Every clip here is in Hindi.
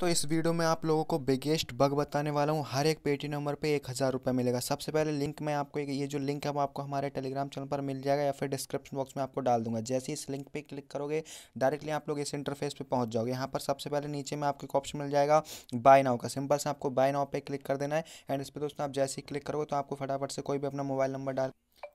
तो इस वीडियो में आप लोगों को बिगेस्ट बग बताने वाला हूँ हर एक पेटी नंबर पे एक हज़ार रुपये मिलेगा सबसे पहले लिंक में आपको एक ये जो लिंक है वो आपको हमारे टेलीग्राम चैनल पर मिल जाएगा या फिर डिस्क्रिप्शन बॉक्स में आपको डाल दूंगा जैसे इस लिंक पे क्लिक करोगे डायरेक्टली आप लोग इस इंटरफेस पे पहुँच जाओगे यहाँ पर सबसे पहले नीचे में आपको एक ऑप्शन मिल जाएगा बाय नाव का सिंपल से आपको बाय नाव पर क्लिक कर देना है एंड इस पर दोस्तों आप जैसे ही क्लिक करोगे तो आपको फटाफट से कोई भी अपना मोबाइल नंबर डाल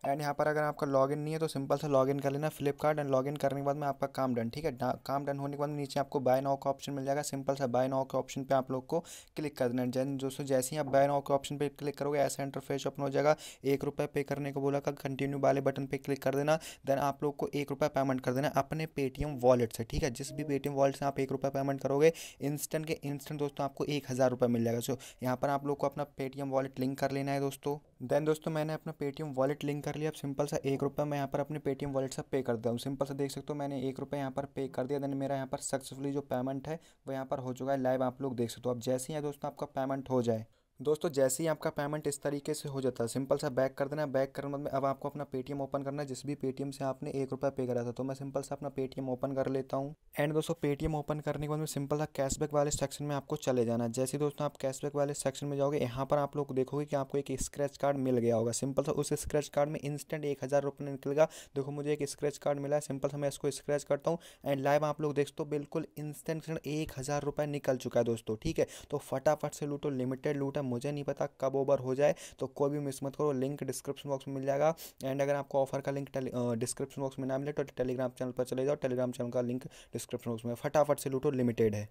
एंड यहाँ पर अगर आपका लॉगिन नहीं है तो सिंपल से लॉगिन कर लेना फ्लिपकार्ट एंड लॉगिन करने के बाद में आपका काम डन ठीक है काम डन होने के बाद नीचे आपको बाय नाव का ऑप्शन मिल जाएगा सिंपल सा बाय नाउ के ऑप्शन पे आप लोग को क्लिक कर देना जैन दोस्तों जैसे ही आप बाय नाउ के ऑप्शन पे क्लिक करोगे ऐसा इंटरफेस ओपन हो जाएगा एक रुपये पे करने को बोला का कंटिन्यू वाले बटन पे क्लिक कर देना देन आप लोग को एक रुपये पेमेंट कर देना अपने पेटीएम वॉलेट से ठीक है जिस भी पेटीएम वॉलेट से आप एक रुपये पेमेंट करोगे इंस्टेंट के इंस्टेंट दोस्तों आपको एक हज़ार रुपये मिल जाएगा सो यहाँ पर आप लोग को अपना पेटीएम वॉलेट लिंक कर लेना है दोस्तों देन दोस्तों मैंने अपना पेटीएम वॉलेट लिंक कर लिया अब सिंपल सा एक रुपया मैं यहाँ पर अपने पेटीएम वॉलेट से पे कर दिया हूँ सिंपल सा देख सकते हो मैंने एक रुपये यहाँ पर पे कर दिया देन मेरा यहाँ पर सक्सेसफुली जो पेमेंट है वो यहाँ पर हो चुका है लाइव आप लोग देख सकते हो अब जैसे ही दोस्तों आपका पेमेंट हो जाए दोस्तों जैसे ही आपका पेमेंट इस तरीके से हो जाता है सिंपल सा बैक कर देना बैक करने में अब आपको अपना पेटीएम ओपन करना है जिस भी पेटीएम से आपने एक रुपया पे करा था तो मैं सिंपल सा अपना पेटीएम ओपन कर लेता हूँ एंड दोस्तों पेटीएम ओपन करने के बाद में सिंपल सा कैशबैक वाले सेक्शन में आपको चले जाना है जैसे दोस्तों आप कैशबैक वाले सेक्शन में जाओगे यहाँ पर आप लोग देखोगे कि आपको एक स्क्रैच कार्ड मिल गया होगा सिंपल सा उस स्क्रैच कार्ड में इंस्टेंट एक हज़ार रुपये निकलेगा देखो मुझे एक स्क्रैच कार्ड मिला है सिंपल सा मैं इसको स्क्रैच करता हूँ एंड लाइव आप लोग देखते हो बिल्कुल इंस्टेंट एक हज़ार रुपये निकल चुका है दोस्तों ठीक है तो फटाफट से लूटो लिमिटेड लूट है मुझे नहीं पता कब ओवर हो जाए तो कोई भी मिस मत करो लिंक डिस्क्रिप्शन बॉक्स में मिल जाएगा एंड अगर आपको ऑफर का लिंक डिस्क्रिप्शन बॉक्स में ना मिले तो टेलीग्राम चैनल पर चले जाओ टेलीग्राम चैनल का लिंक डिस्क्रिप्शन बॉक्स में फटाफट से लूटो लिमिटेड है